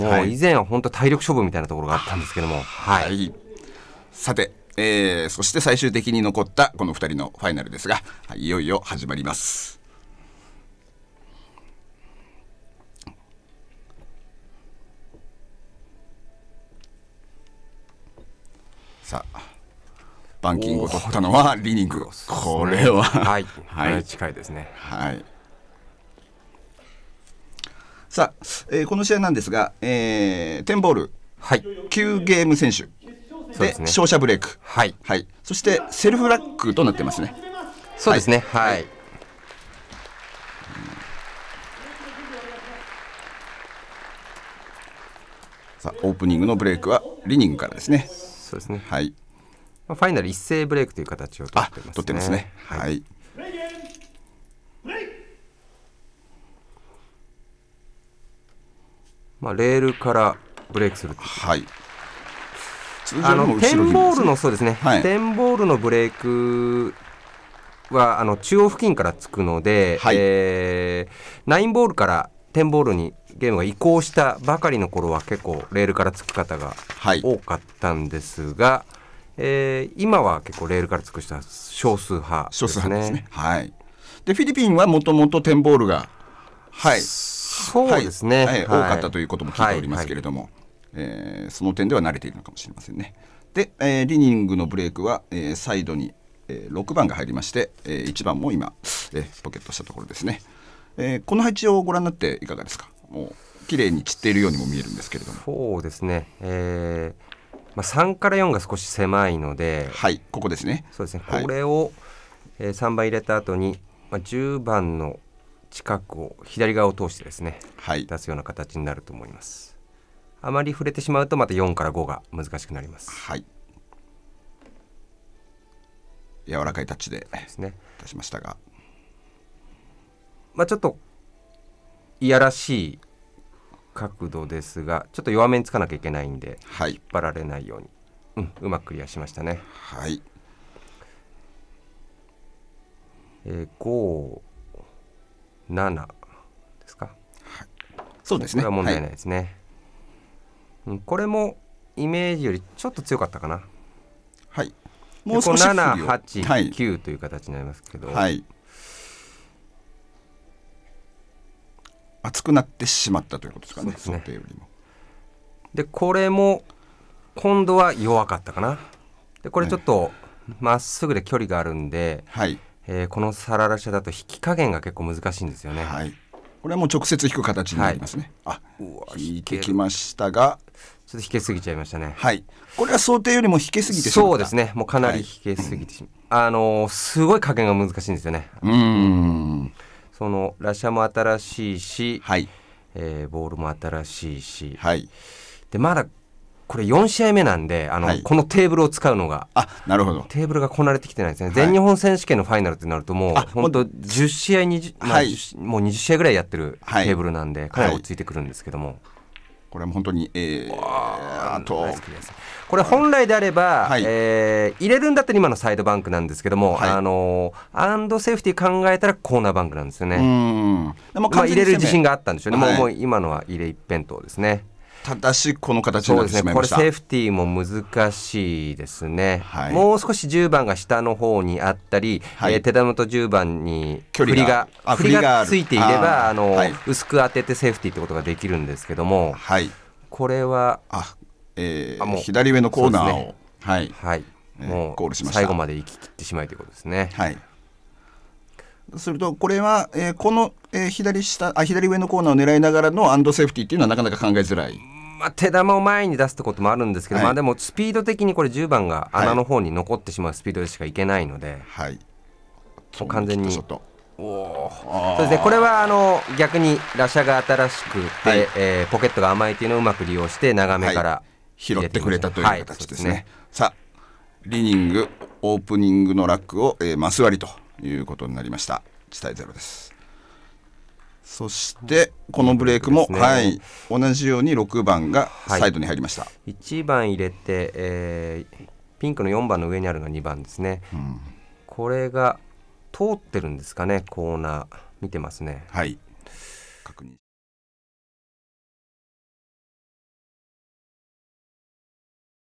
もう以前は本当体力勝負みたいなところがあったんですけども、はい、はい、さて、えー、そして最終的に残ったこの2人のファイナルですが、はい、いよいよ始まります。さあバンキングを取ったのはリニングこれは、はい、はい、近いですねはいさあ、えー、この試合なんですが、えー、テンボール、はい、9ゲーム選手で、ね、勝者ブレイク、はい、はい、そしてセルフラックとなってますね。そうですね、はい、はいさあオープニングのブレイクはリニングからですね。そうですね。はい。ファイナル一斉ブレイクという形を取ってますね。すねはい、はい、まあ、レールからブレイクするはい。あのテンボールのそうですね、はい、テンボールのブレイクはあの中央付近からつくので、はい、えー、ナインボールからテンボールにゲームが移行したばかりの頃は結構レールからつく方が多かったんですが、はい、えー、今は結構レールからつく人は少数派ですね。少数派ですねはい、でフィリピンはもともとテンボールが、はい、そうですね、はい、多かったということも聞いておりますけれども、はい、えー、その点では慣れているのかもしれませんね。で、えー、リニングのブレイクは、えー、サイドに、えー、6番が入りまして、えー、1番も今、えー、ポケットしたところですね、えー、この配置をご覧になっていかがですかもう綺麗に散っているようにも見えるんですけれどもそうですね、えーまあ、3から4が少し狭いのではいここですねそうですね、これを、はえー、3番入れた後に、まあ、10番の近くを左側を通してですね、はい、出すような形になると思いますあまり触れてしまうとまた4から5が難しくなりますはい柔らかいタッチで出しましたが、ね、まあちょっといやらしい角度ですがちょっと弱めにつかなきゃいけないんで、はい、引っ張られないように、うん、うまくクリアしましたねはい、えー、5七ですか、はい、そうですねこれは問題ないですね、はい、これもイメージよりちょっと強かったかなはいもう少し7八9という形になりますけど、はい、熱くなってしまったということですかね想定よりもでこれも今度は弱かったかなでこれちょっとまっすぐで距離があるんで、はい、えー、このサララ車だと引き加減が結構難しいんですよね。はい、これはもう直接引く形になりますね。はい、あ引いてきましたがちょっと引けすぎちゃいましたね。はい。これは想定よりも引けすぎてそうですね。もうかなり引けすぎてしまう、はい、あのー、すごい加減が難しいんですよね。うん。そのラシャも新しいし、はい。えー、ボールも新しいし、はい。でまだこれ4試合目なんであの、はい、このテーブルを使うのがあなるほどテーブルがこなれてきてないですね、全日本選手権のファイナルってなるともう本当10試合20、まあ、もう20試合ぐらいやってるテーブルなんで、かなり落ち着いてくるんですけども。これは本当に、えー、とこれ本来であれば、はい、えー、入れるんだったら今のサイドバンクなんですけども、はい、あのアンドセーフティー考えたらコーナーバンクなんですよね。うんでもまあ、入れる自信があったんでしょうね、はい、もう今のは入れ一辺倒ですね。ただしこの形になってしまいました、ね、これセーフティーも難しいですね、はい、もう少し10番が下の方にあったり、はい、えー、手玉と10番に振りが振りがついていればあの、はい、薄く当ててセーフティーってことができるんですけども、はい、これはあ、えー、あもう左上のコーナーを、ね、はい、はいえー、もう最後まで行き切ってしまいということですね。はいするとこれは、えー、この、えー、左下あ左上のコーナーを狙いながらのアンドセーフティーっていうのはなかなか考えづらいまあ、手玉を前に出すってこともあるんですけど、はい、まあ、でもスピード的にこれ10番が穴の方に残ってしまうスピードでしかいけないので、はい、完全に。おそうですね、これはあの逆に打者が新しくて、はい、えー、ポケットが甘いというのをうまく利用して長めから、はい、拾ってくれたという形ですね。はい、すねさあリニングオープニングのラックを、えー、マス割りということになりました。地帯ゼロです。そしてこのブレイクも、ね、はい、同じように6番がサイドに入りました、はい、1番入れて、えー、ピンクの4番の上にあるのが2番ですね、うん、これが通ってるんですかねコーナー見てますねはい確認